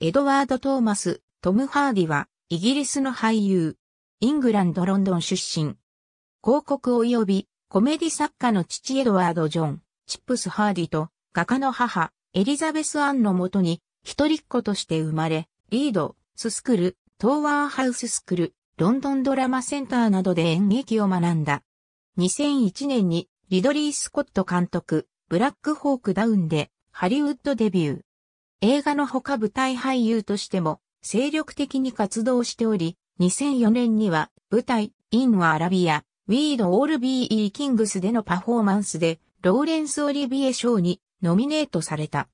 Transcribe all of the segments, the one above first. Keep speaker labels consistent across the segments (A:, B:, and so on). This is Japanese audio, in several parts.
A: エドワード・トーマス、トム・ハーディは、イギリスの俳優。イングランド・ロンドン出身。広告及びコメディ作家の父エドワード・ジョン、チップス・ハーディと画家の母、エリザベス・アンのもとに、一人っ子として生まれ、リード、ススクル、トーワーハウススクル、ロンドンドラマセンターなどで演劇を学んだ。2001年にリドリー・スコット監督、ブラックホーク・ダウンでハリウッドデビュー。映画の他舞台俳優としても精力的に活動しており、2004年には舞台 In はアラビア、We d All Be e Kings でのパフォーマンスでローレンス・オリビエ賞にノミネートされた。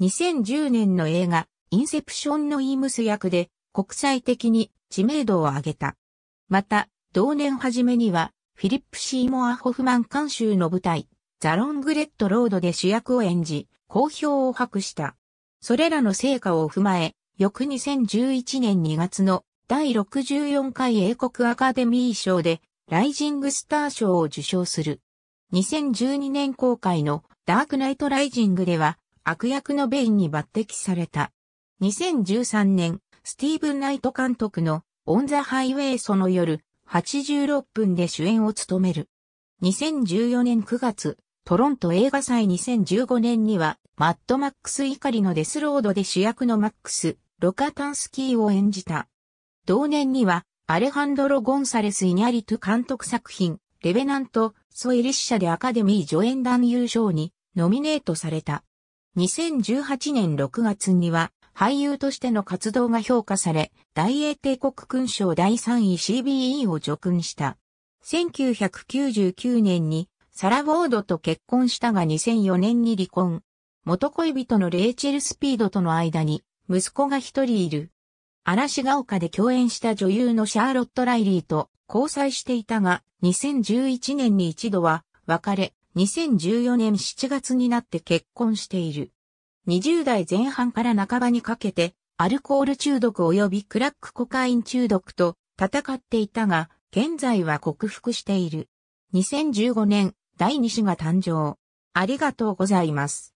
A: 2010年の映画インセプションのイームス役で国際的に知名度を上げた。また、同年初めにはフィリップ・シーモア・ホフマン監修の舞台ザ・ロング・レッド・ロードで主役を演じ、好評を博した。それらの成果を踏まえ、翌2011年2月の第64回英国アカデミー賞でライジングスター賞を受賞する。2012年公開のダークナイトライジングでは悪役のベインに抜擢された。2013年、スティーブン・ナイト監督のオン・ザ・ハイウェイその夜86分で主演を務める。2014年9月、トロント映画祭2015年にはマッドマックス怒りのデスロードで主役のマックス、ロカタンスキーを演じた。同年には、アレハンドロ・ゴンサレス・イニャリト監督作品、レベナント、ソイリッシャでアカデミー助演男優賞にノミネートされた。2018年6月には、俳優としての活動が評価され、大英帝国勲章第3位 CBE を除勲した。1999年にサラ・ウォードと結婚したが2004年に離婚。元恋人のレイチェル・スピードとの間に息子が一人いる。嵐が丘で共演した女優のシャーロット・ライリーと交際していたが、2011年に一度は別れ、2014年7月になって結婚している。20代前半から半ばにかけて、アルコール中毒及びクラックコカイン中毒と戦っていたが、現在は克服している。2015年、第2子が誕生。ありがとうございます。